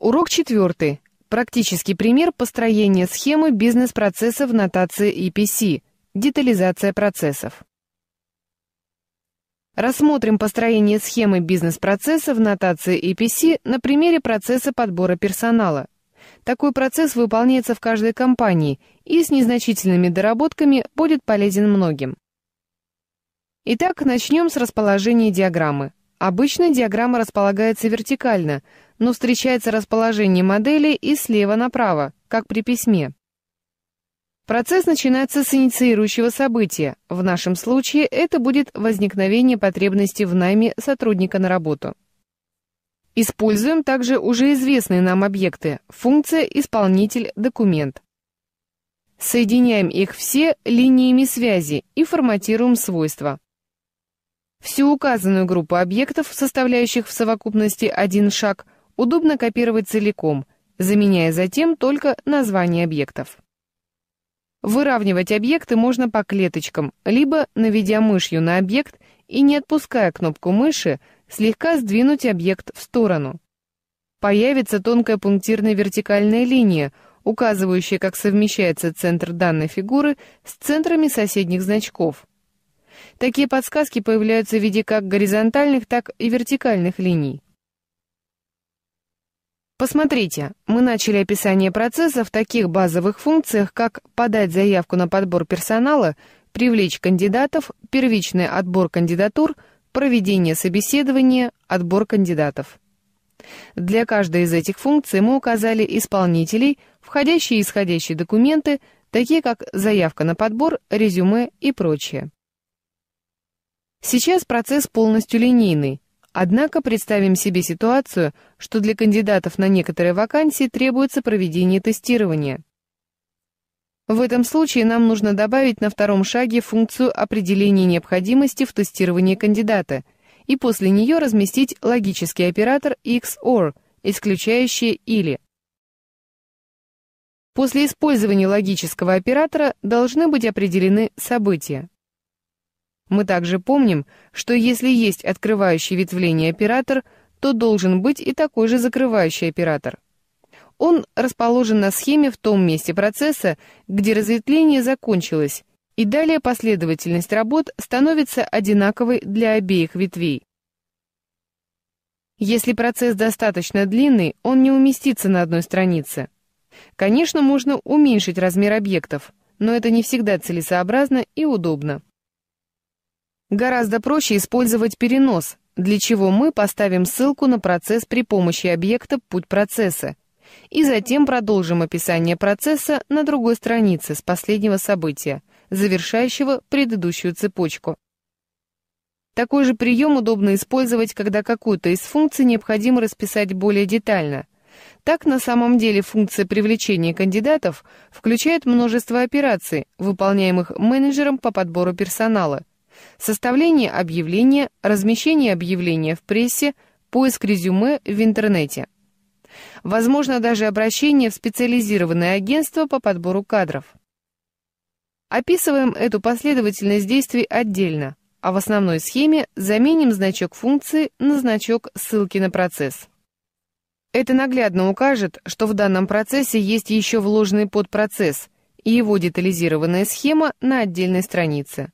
Урок четвертый. Практический пример построения схемы бизнес-процесса в нотации EPC. Детализация процессов. Рассмотрим построение схемы бизнес-процесса в нотации EPC на примере процесса подбора персонала. Такой процесс выполняется в каждой компании и с незначительными доработками будет полезен многим. Итак, начнем с расположения диаграммы. Обычно диаграмма располагается вертикально, но встречается расположение модели и слева направо, как при письме. Процесс начинается с инициирующего события. В нашем случае это будет возникновение потребности в найме сотрудника на работу. Используем также уже известные нам объекты – функция, исполнитель, документ. Соединяем их все линиями связи и форматируем свойства. Всю указанную группу объектов, составляющих в совокупности один шаг, удобно копировать целиком, заменяя затем только название объектов. Выравнивать объекты можно по клеточкам, либо, наведя мышью на объект и не отпуская кнопку мыши, слегка сдвинуть объект в сторону. Появится тонкая пунктирная вертикальная линия, указывающая, как совмещается центр данной фигуры с центрами соседних значков – Такие подсказки появляются в виде как горизонтальных, так и вертикальных линий. Посмотрите, мы начали описание процесса в таких базовых функциях, как подать заявку на подбор персонала, привлечь кандидатов, первичный отбор кандидатур, проведение собеседования, отбор кандидатов. Для каждой из этих функций мы указали исполнителей, входящие и исходящие документы, такие как заявка на подбор, резюме и прочее. Сейчас процесс полностью линейный, однако представим себе ситуацию, что для кандидатов на некоторые вакансии требуется проведение тестирования. В этом случае нам нужно добавить на втором шаге функцию определения необходимости в тестировании кандидата и после нее разместить логический оператор XOR, исключающий «или». После использования логического оператора должны быть определены события. Мы также помним, что если есть открывающий ветвление оператор, то должен быть и такой же закрывающий оператор. Он расположен на схеме в том месте процесса, где разветвление закончилось, и далее последовательность работ становится одинаковой для обеих ветвей. Если процесс достаточно длинный, он не уместится на одной странице. Конечно, можно уменьшить размер объектов, но это не всегда целесообразно и удобно. Гораздо проще использовать перенос, для чего мы поставим ссылку на процесс при помощи объекта «Путь процесса». И затем продолжим описание процесса на другой странице с последнего события, завершающего предыдущую цепочку. Такой же прием удобно использовать, когда какую-то из функций необходимо расписать более детально. Так, на самом деле, функция привлечения кандидатов включает множество операций, выполняемых менеджером по подбору персонала, составление объявления, размещение объявления в прессе, поиск резюме в интернете. Возможно даже обращение в специализированное агентство по подбору кадров. Описываем эту последовательность действий отдельно, а в основной схеме заменим значок функции на значок ссылки на процесс. Это наглядно укажет, что в данном процессе есть еще вложенный подпроцесс и его детализированная схема на отдельной странице.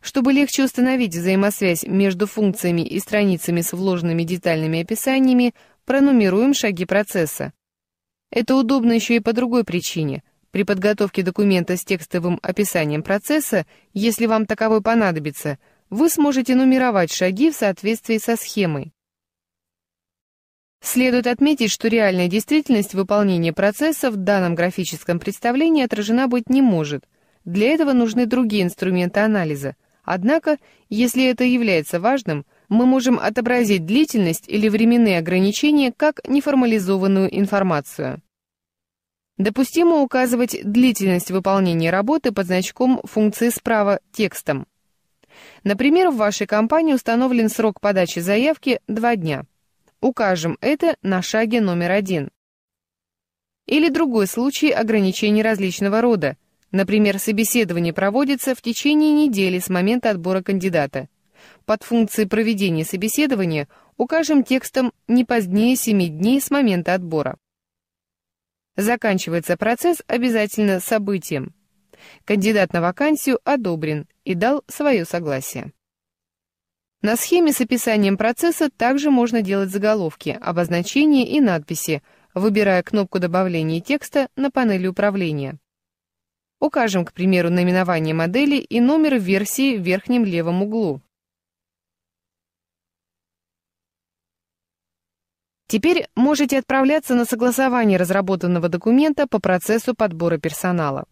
Чтобы легче установить взаимосвязь между функциями и страницами с вложенными детальными описаниями, пронумеруем шаги процесса. Это удобно еще и по другой причине. При подготовке документа с текстовым описанием процесса, если вам таковой понадобится, вы сможете нумеровать шаги в соответствии со схемой. Следует отметить, что реальная действительность выполнения процесса в данном графическом представлении отражена быть не может. Для этого нужны другие инструменты анализа. Однако, если это является важным, мы можем отобразить длительность или временные ограничения как неформализованную информацию. Допустимо указывать длительность выполнения работы под значком функции справа текстом. Например, в вашей компании установлен срок подачи заявки 2 дня. Укажем это на шаге номер один. Или другой случай ограничений различного рода. Например, собеседование проводится в течение недели с момента отбора кандидата. Под функции проведения собеседования укажем текстом не позднее 7 дней с момента отбора. Заканчивается процесс обязательно событием. Кандидат на вакансию одобрен и дал свое согласие. На схеме с описанием процесса также можно делать заголовки, обозначения и надписи, выбирая кнопку добавления текста на панели управления. Укажем, к примеру, наименование модели и номер версии в верхнем левом углу. Теперь можете отправляться на согласование разработанного документа по процессу подбора персонала.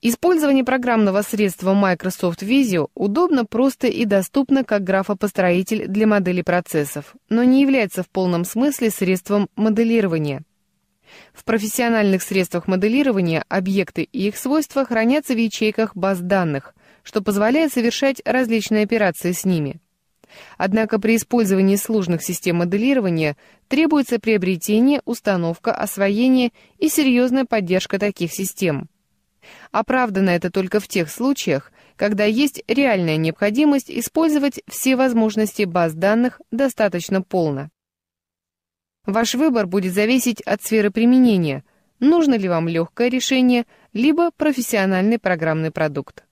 Использование программного средства Microsoft Visio удобно, просто и доступно как графопостроитель для моделей процессов, но не является в полном смысле средством моделирования – в профессиональных средствах моделирования объекты и их свойства хранятся в ячейках баз данных, что позволяет совершать различные операции с ними. Однако при использовании сложных систем моделирования требуется приобретение, установка, освоение и серьезная поддержка таких систем. Оправдано это только в тех случаях, когда есть реальная необходимость использовать все возможности баз данных достаточно полно. Ваш выбор будет зависеть от сферы применения, нужно ли вам легкое решение, либо профессиональный программный продукт.